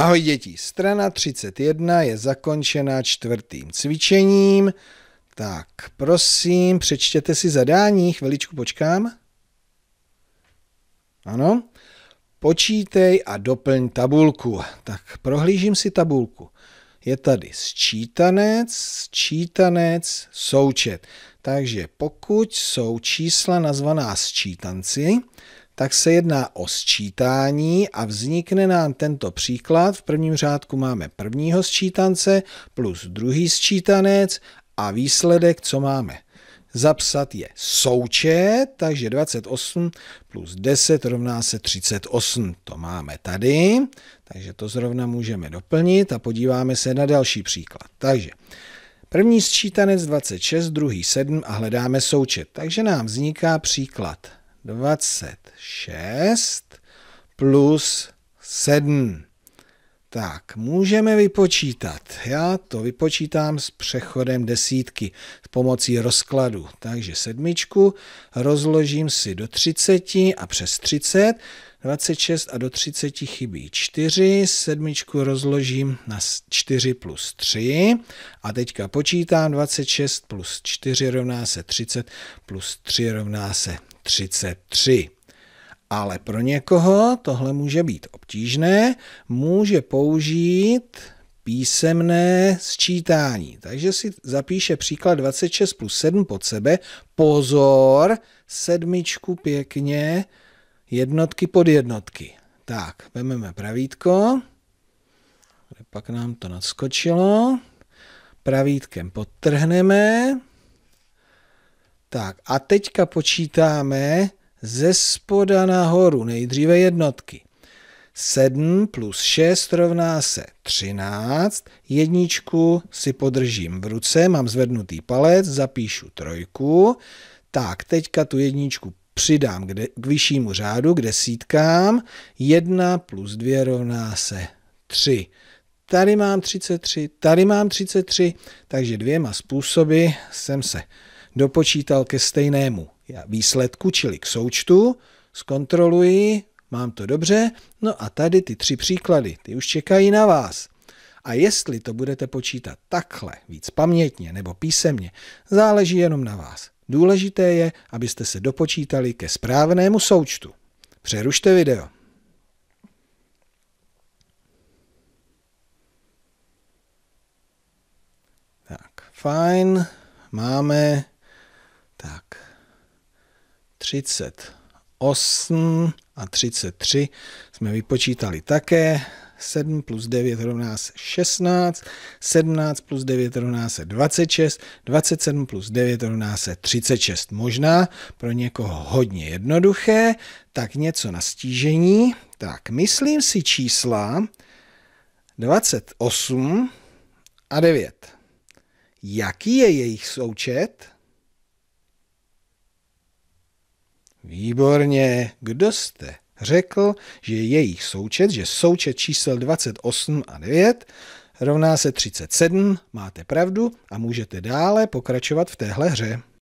Ahoj děti, strana 31 je zakončena čtvrtým cvičením. Tak, prosím, přečtěte si zadání, chviličku počkám. Ano. Počítej a doplň tabulku. Tak prohlížím si tabulku. Je tady sčítanec, sčítanec, součet. Takže pokud jsou čísla nazvaná sčítanci, tak se jedná o sčítání a vznikne nám tento příklad. V prvním řádku máme prvního sčítance plus druhý sčítanec a výsledek, co máme. Zapsat je součet, takže 28 plus 10 rovná se 38. To máme tady, takže to zrovna můžeme doplnit a podíváme se na další příklad. Takže první sčítanec 26, druhý 7 a hledáme součet. Takže nám vzniká příklad 26 plus 7. Tak, můžeme vypočítat. Já to vypočítám s přechodem desítky s pomocí rozkladu. Takže sedmičku rozložím si do 30 a přes 30. 26 a do 30 chybí 4, sedmičku rozložím na 4 plus 3 a teďka počítám 26 plus 4 rovná se 30 plus 3 rovná se 33 ale pro někoho tohle může být obtížné, může použít písemné sčítání. Takže si zapíše příklad 26 plus 7 pod sebe. Pozor, sedmičku pěkně, jednotky pod jednotky. Tak, vezmeme pravítko, pak nám to naskočilo, pravítkem podtrhneme, tak a teďka počítáme ze spoda nahoru, nejdříve jednotky. 7 plus 6 rovná se 13. Jedničku si podržím v ruce, mám zvednutý palec, zapíšu trojku. Tak, teďka tu jedničku přidám kde, k vyššímu řádu, k desítkám. 1 plus 2 rovná se 3. Tady mám 33, tady mám 33, takže dvěma způsoby jsem se dopočítal ke stejnému výsledku, čili k součtu, zkontroluji, mám to dobře, no a tady ty tři příklady, ty už čekají na vás. A jestli to budete počítat takhle, víc pamětně nebo písemně, záleží jenom na vás. Důležité je, abyste se dopočítali ke správnému součtu. Přerušte video. Tak, fajn, máme, tak, 38 a 33 jsme vypočítali také. 7 plus 9 rovná se 16, 17 plus 9 rovná se 26, 27 plus 9 rovná se 36. Možná pro někoho hodně jednoduché, tak něco na stížení. Tak, myslím si čísla 28 a 9. Jaký je jejich součet? Výborně, kdo jste? Řekl, že jejich součet, že součet čísel 28 a 9 rovná se 37, máte pravdu a můžete dále pokračovat v téhle hře.